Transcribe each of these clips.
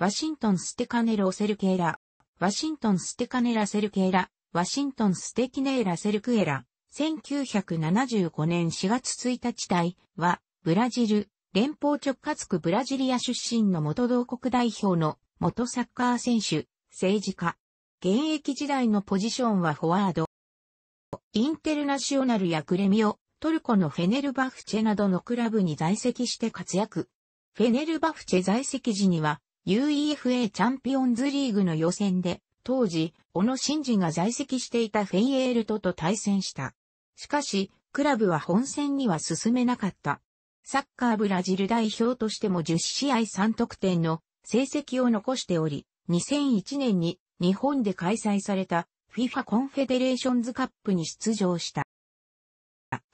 ワシントンステカネロセルケーラ、ワシントンステカネラセルケーラ、ワシントンステキネーラセルクエラ、1975年4月1日台は、ブラジル、連邦直轄区ブラジリア出身の元同国代表の元サッカー選手、政治家。現役時代のポジションはフォワード。インテルナショナルやグレミオ、トルコのフェネルバフチェなどのクラブに在籍して活躍。フェネルバフチェ在籍時には UEFA チャンピオンズリーグの予選で、当時、小野真嗣が在籍していたフェイエールトと対戦した。しかし、クラブは本戦には進めなかった。サッカーブラジル代表としても10試合3得点の成績を残しており、2001年に日本で開催された FIFA コンフェデレーションズカップに出場した。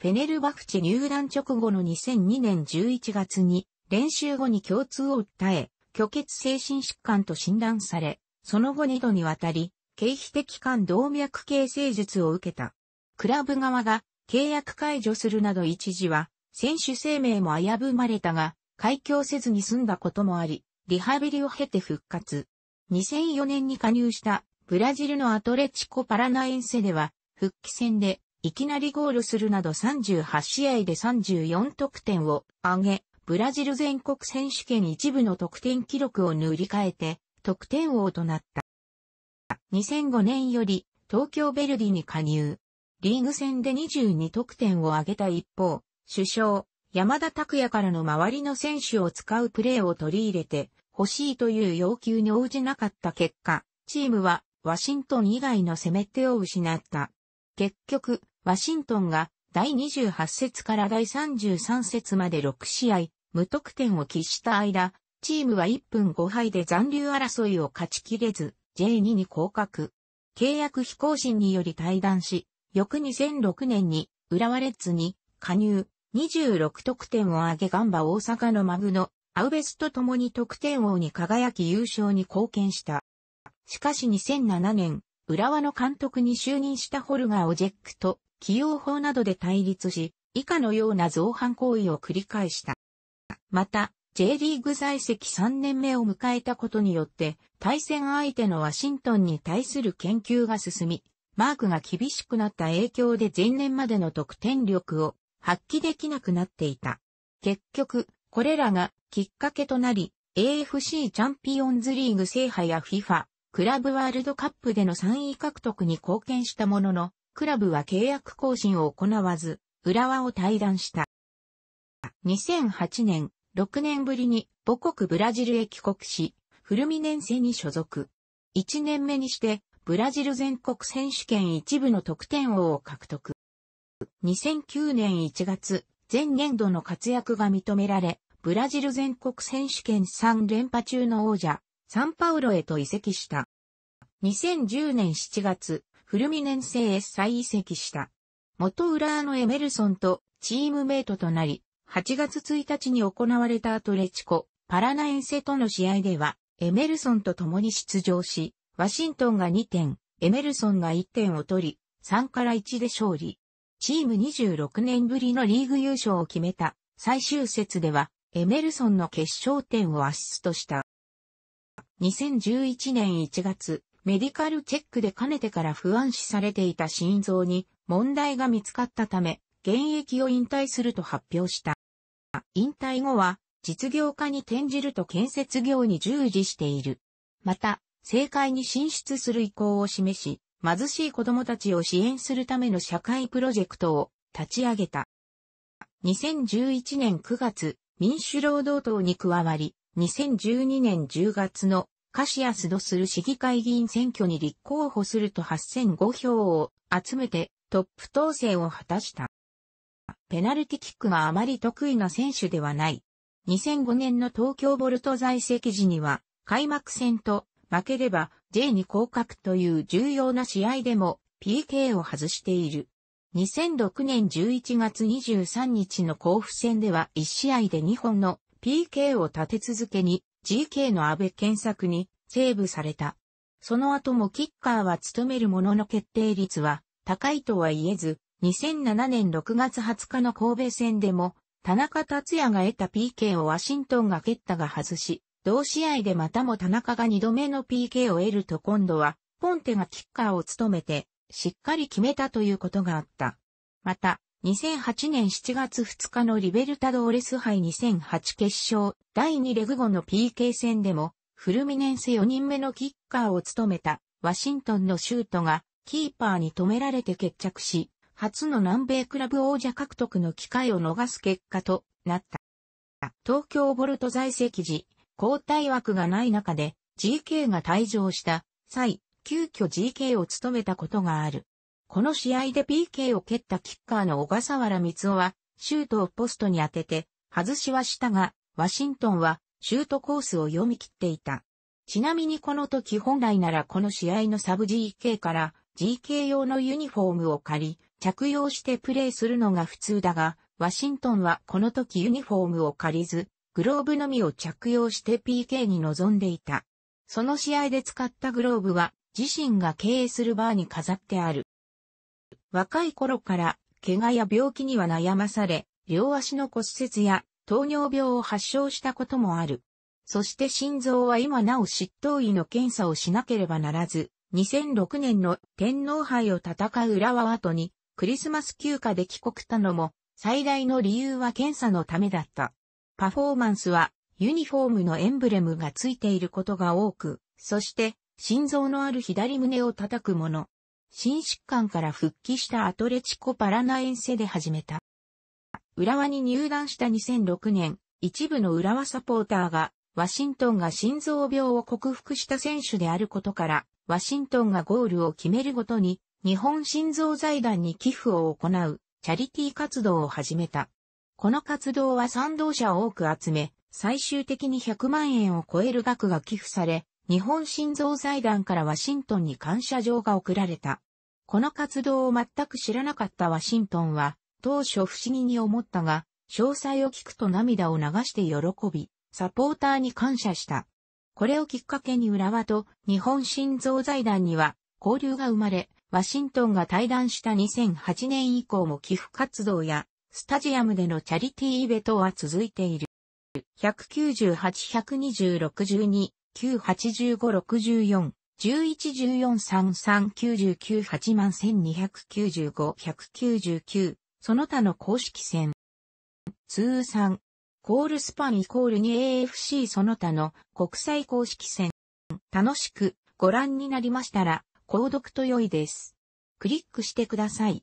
フェネルバフチ入団直後の2002年11月に練習後に共通を訴え、虚血精神疾患と診断され、その後2度にわたり、経費的感動脈形成術を受けた。クラブ側が契約解除するなど一時は、選手生命も危ぶまれたが、開業せずに済んだこともあり、リハビリを経て復活。2004年に加入したブラジルのアトレチコパラナエンセでは、復帰戦でいきなりゴールするなど38試合で34得点を挙げ、ブラジル全国選手権一部の得点記録を塗り替えて、得点王となった。2005年より、東京ベルディに加入。リーグ戦で22得点を挙げた一方、首相、山田拓也からの周りの選手を使うプレーを取り入れて欲しいという要求に応じなかった結果、チームはワシントン以外の攻め手を失った。結局、ワシントンが第28節から第33節まで6試合、無得点を喫した間、チームは1分5敗で残留争いを勝ち切れず、J2 に降格。契約非更新により退団し、翌2006年に浦和レッズに加入、26得点を挙げガンバ大阪のマグノ、アウベスと共に得点王に輝き優勝に貢献した。しかし2007年、浦和の監督に就任したホルガー・オジェックと起用法などで対立し、以下のような造反行為を繰り返した。また、J リーグ在籍3年目を迎えたことによって、対戦相手のワシントンに対する研究が進み、マークが厳しくなった影響で前年までの得点力を発揮できなくなっていた。結局、これらがきっかけとなり、AFC チャンピオンズリーグ制覇や FIFA、クラブワールドカップでの3位獲得に貢献したものの、クラブは契約更新を行わず、浦和を退団した。2008年、6年ぶりに母国ブラジルへ帰国し、フルミネンセに所属。1年目にして、ブラジル全国選手権一部の得点王を獲得。2009年1月、前年度の活躍が認められ、ブラジル全国選手権3連覇中の王者、サンパウロへと移籍した。2010年7月、フルミネンセへ再移籍した。元ラーノエメルソンとチームメイトとなり、8月1日に行われたアトレチコ、パラナエンセとの試合では、エメルソンと共に出場し、ワシントンが2点、エメルソンが1点を取り、3から1で勝利。チーム26年ぶりのリーグ優勝を決めた最終節では、エメルソンの決勝点をアシストした。2011年1月、メディカルチェックでかねてから不安視されていた心臓に問題が見つかったため、現役を引退すると発表した。引退後は、実業家に転じると建設業に従事している。また、政界に進出する意向を示し、貧しい子供たちを支援するための社会プロジェクトを立ち上げた。2011年9月、民主労働党に加わり、2012年10月のカシアスドする市議会議員選挙に立候補すると8005票を集めてトップ当選を果たした。ペナルティキックがあまり得意な選手ではない。2005年の東京ボルト在籍時には、開幕戦と負ければ J に降格という重要な試合でも PK を外している。2006年11月23日の甲府戦では1試合で2本の PK を立て続けに GK の安倍検索にセーブされた。その後もキッカーは務めるものの決定率は高いとは言えず、2007年6月20日の神戸戦でも、田中達也が得た PK をワシントンが蹴ったが外し、同試合でまたも田中が2度目の PK を得ると今度は、ポンテがキッカーを務めて、しっかり決めたということがあった。また、2008年7月2日のリベルタドーレス杯2008決勝第2レグ後の PK 戦でも、フルミネンス4人目のキッカーを務めたワシントンのシュートがキーパーに止められて決着し、初の南米クラブ王者獲得の機会を逃す結果となった。東京ボルト在籍時、交代枠がない中で GK が退場した際、急遽 GK を務めたことがある。この試合で PK を蹴ったキッカーの小笠原光夫は、シュートをポストに当てて、外しはしたが、ワシントンはシュートコースを読み切っていた。ちなみにこの時本来ならこの試合のサブ GK から GK 用のユニフォームを借り、着用してプレーするのが普通だが、ワシントンはこの時ユニフォームを借りず、グローブのみを着用して PK に臨んでいた。その試合で使ったグローブは自身が経営するバーに飾ってある。若い頃から怪我や病気には悩まされ、両足の骨折や糖尿病を発症したこともある。そして心臓は今なお執刀医の検査をしなければならず、2006年の天皇杯を戦う浦和後にクリスマス休暇で帰国たのも、最大の理由は検査のためだった。パフォーマンスは、ユニフォームのエンブレムがついていることが多く、そして、心臓のある左胸を叩くもの。心疾患から復帰したアトレチコパラナエンセで始めた。浦和に入団した2006年、一部の浦和サポーターが、ワシントンが心臓病を克服した選手であることから、ワシントンがゴールを決めるごとに、日本心臓財団に寄付を行うチャリティ活動を始めた。この活動は賛同者を多く集め、最終的に100万円を超える額が寄付され、日本心臓財団からワシントンに感謝状が贈られた。この活動を全く知らなかったワシントンは、当初不思議に思ったが、詳細を聞くと涙を流して喜び、サポーターに感謝した。これをきっかけに浦和と日本心臓財団には交流が生まれ、ワシントンが対談した2008年以降も寄付活動や、スタジアムでのチャリティーイベントは続いている。198、120、62、9、85、64、11、14、33、99、8万1295、199、その他の公式戦。通算、コールスパンイコール2 AFC その他の国際公式戦。楽しくご覧になりましたら、購読と良いです。クリックしてください。